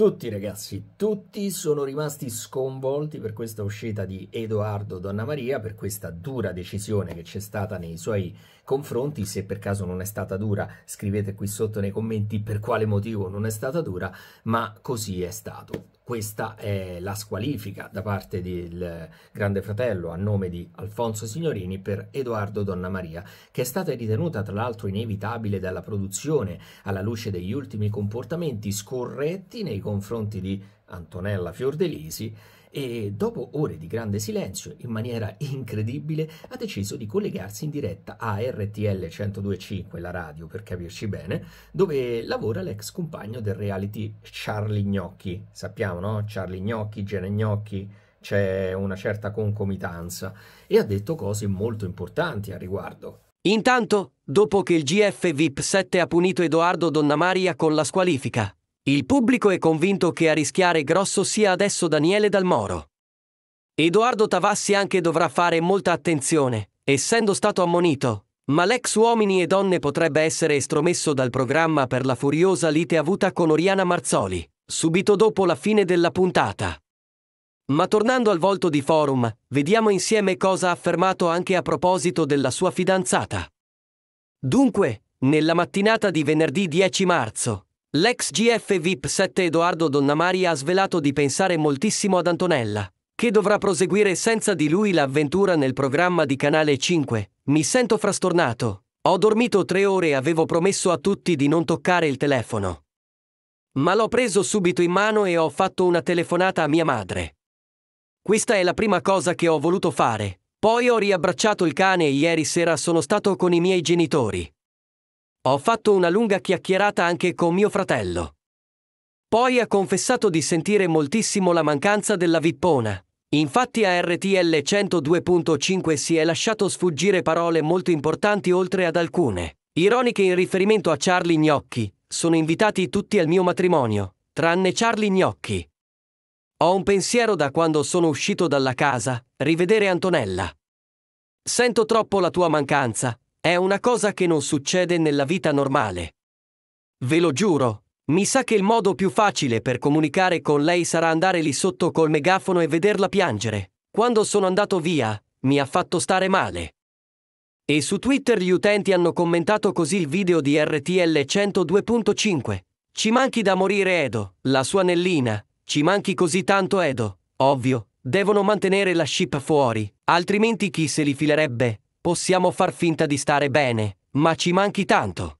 Tutti ragazzi, tutti sono rimasti sconvolti per questa uscita di Edoardo Donna Maria, per questa dura decisione che c'è stata nei suoi confronti, se per caso non è stata dura scrivete qui sotto nei commenti per quale motivo non è stata dura, ma così è stato questa è la squalifica da parte del Grande Fratello a nome di Alfonso Signorini per Edoardo Donna Maria, che è stata ritenuta tra l'altro inevitabile dalla produzione alla luce degli ultimi comportamenti scorretti nei confronti di Antonella Fiordelisi, e dopo ore di grande silenzio, in maniera incredibile, ha deciso di collegarsi in diretta a RTL 102.5, la radio per capirci bene, dove lavora l'ex compagno del reality Charlie Gnocchi. Sappiamo, no? Charlie Gnocchi, Gene Gnocchi, c'è una certa concomitanza e ha detto cose molto importanti a riguardo. Intanto, dopo che il GF VIP 7 ha punito Edoardo Donnamaria con la squalifica, il pubblico è convinto che a rischiare grosso sia adesso Daniele Dalmoro. Edoardo Tavassi anche dovrà fare molta attenzione, essendo stato ammonito, ma l'ex uomini e donne potrebbe essere estromesso dal programma per la furiosa lite avuta con Oriana Marzoli, subito dopo la fine della puntata. Ma tornando al volto di Forum, vediamo insieme cosa ha affermato anche a proposito della sua fidanzata. Dunque, nella mattinata di venerdì 10 marzo, L'ex GF VIP 7 Edoardo Donnamari ha svelato di pensare moltissimo ad Antonella, che dovrà proseguire senza di lui l'avventura nel programma di Canale 5. Mi sento frastornato. Ho dormito tre ore e avevo promesso a tutti di non toccare il telefono. Ma l'ho preso subito in mano e ho fatto una telefonata a mia madre. Questa è la prima cosa che ho voluto fare. Poi ho riabbracciato il cane e ieri sera sono stato con i miei genitori. Ho fatto una lunga chiacchierata anche con mio fratello. Poi ha confessato di sentire moltissimo la mancanza della vippona. Infatti a RTL 102.5 si è lasciato sfuggire parole molto importanti oltre ad alcune. Ironiche in riferimento a Charlie Gnocchi, sono invitati tutti al mio matrimonio, tranne Charlie Gnocchi. Ho un pensiero da quando sono uscito dalla casa, rivedere Antonella. Sento troppo la tua mancanza, è una cosa che non succede nella vita normale. Ve lo giuro, mi sa che il modo più facile per comunicare con lei sarà andare lì sotto col megafono e vederla piangere. Quando sono andato via, mi ha fatto stare male. E su Twitter gli utenti hanno commentato così il video di RTL 102.5. Ci manchi da morire Edo, la sua Nellina, ci manchi così tanto Edo, ovvio, devono mantenere la ship fuori, altrimenti chi se li filerebbe? Possiamo far finta di stare bene, ma ci manchi tanto.